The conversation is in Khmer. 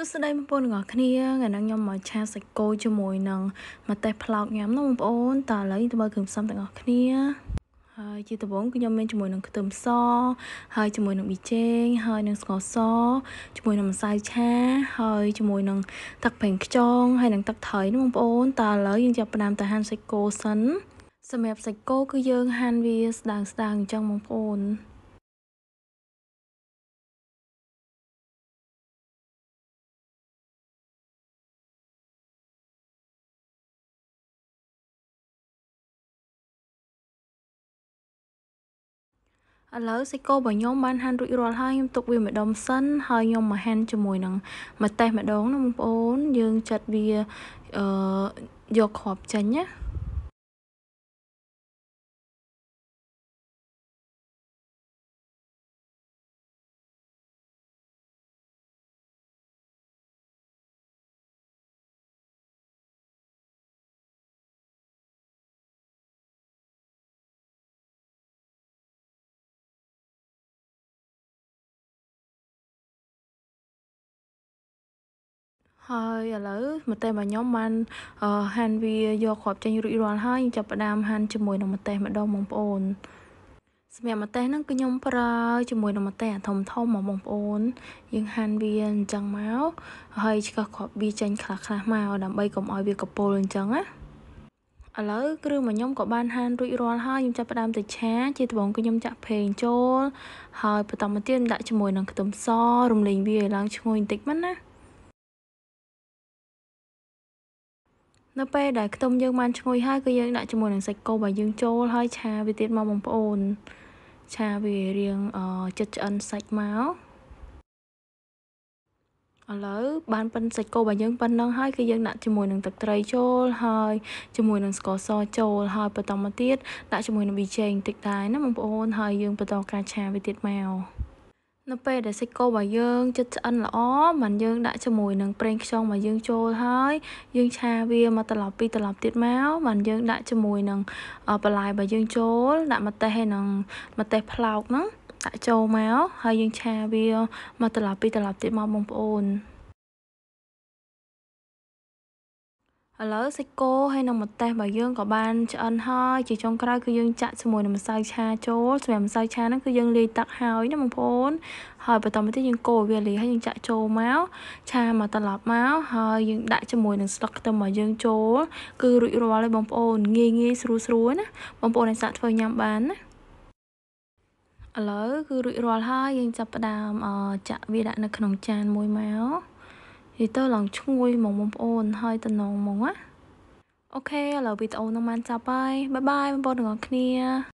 សួស្តីបងប្អូនទាំងអស់គ្នាថ្ងៃនេះខ្ញុំមកឆាសាច់គោជាមួយនឹងម្ទេសផ្លោកញ៉ាំនោះបងប្អូនតើឥឡូវទៅមើលគ្រឿងផ្សំទាំងអស់គ្នាហើយជាដំបូងគឺខ្ញុំមានជាមួយនឹងខ្ទឹមស ហើយជាមួយនឹងប៊ីចេង ហើយនឹងស្ករសជាមួយនឹងម្សៅឆាហើយជាមួយនឹងទឹកប្រេងខ្យងហើយនឹងទឹកត្រីនោះបងប្អូនតើឥឡូវយើងចាប់ផ្ដើមទៅហាន់សាច់គោសិនសម្រាប់សាច់គោគឺយើងហាន់វាស្ដើងស្ដើងអញ្ចឹងបងប្អូនឥឡូវសាច់គោរបស់ខ្ញុំបានហាន់រួចរាល់ហើយខ្ញុំទុកវាម្ដុំសិនហើយខ្ញុំមកហាន់ជាមួយនឹងម្ទេសម្ដងណាបងប្អូនយើងចាត់វាអឺយកគ្រាប់ចេញណាហើយឥឡូវម្ទេសរបស់ខ្ញុំបានហាន់វាយកគ្រាប់ចេញរួចរាល់ហើយចាប់ផ្ដើមហាន់ជាមួយនឹងម្ទេសម្ដងបងប្អូនសម្រាប់ម្ទេសហ្នឹងគឺខ្ញុំ ប្រើជាមួយនឹងម្ទេសអាធំធំមកបងប្អូន យើងហាន់វាអញ្ចឹងមកហើយឆ្កឹះគ្រាប់វាចេញខ្លះខ្លះមកដើម្បីកុំឲ្យវាកពុលអញ្ចឹងណាឥឡូវគ្រឿងរបស់ខ្ញុំក៏បានហាន់រួចរាល់ហើយខ្ញុំចាប់ផ្ដើមទៅឆាជាត្បូងគឺខ្ញុំចាក់ប្រេងចូលហើយបន្តមកទៀតដាក់ជាមួយនឹងខ្ទឹមសរំលែងវាឲ្យឡើងឈ្ងុយបន្តិចមិនណានៅពេលដែលខ្ទឹមយើងបានឈ្ងុយហើយគឺយើងដាក់ជាមួយនឹងសាច់គោបើយើងចូលហើយឆាវាទៀតមកបងប្អូនឆាវារៀងចិត្តឆ្អិនសាច់មកឥឡូវបានប៉ិនសាច់គោរបស់យើងប៉ិននឹងហើយគឺយើងដាក់ជាមួយនឹងទឹកត្រីចូល ហើយជាមួយនឹងស្ករសចូលហើយបន្តមកទៀតដាក់ជាមួយនឹងប៊ីចេងតិចដែរណាបងប្អូនហើយយើងបន្តការឆាវាទៀតមកនៅពេលដែលសាច់គោរបស់យើងជិតឆ្អិនល្អមិនយើងដាក់ជាមួយនឹងប្រេងខ្យងរបស់យើងចូលហើយយើង ឆាវាមកត្រឡប់ពីត្រឡប់ទៀតមកមិនយើងដាក់ជាមួយនឹងបន្លែរបស់យើងចូលដាក់ម្ទេសហើយនឹងម្ទេសផ្លោកហ្នឹងដាក់ចូលមកហើយយើងឆាវាមកត្រឡប់ពីត្រឡប់ទៀតមកបងប្អូនឥឡូវសាច់គោហើយនឹងម្ទេសរបស់យើងក៏បានឆ្អិនហើយជាចុងក្រោយគឺយើងចាក់ជាមួយនឹងម្សៅឆាចូលសម្រាប់ម្សៅឆាហ្នឹងគឺយើងលាយទឹកហើយណាបងប្អូនហើយបន្តមកទៀតយើងកូរវាលាយហើយយើងចាក់ចូលមកឆាមកត្រឡប់មកហើយយើងដាក់ជាមួយនឹងស្លឹកខ្ទឹមរបស់យើងចូល គឺរួចរាល់ហើយបងប្អូន ងាយងាយស្រួលស្រួលណាបងប្អូនអាចសាក់ធ្វើញ៉ាំបានណាឥឡូវគឺរួចរាល់ហើយយើងចាប់ផ្ដើមចាក់វាដាក់នៅក្នុងចានមួយមកនិយាយទៅឡើងឈ្ងុយហ្មងបងប្អូនហើយតំណងហ្មងណាអូខេឥឡូវវីដេអូនឹងបានចប់ហើយបាយបាយបងប្អូនទាំងអស់គ្នា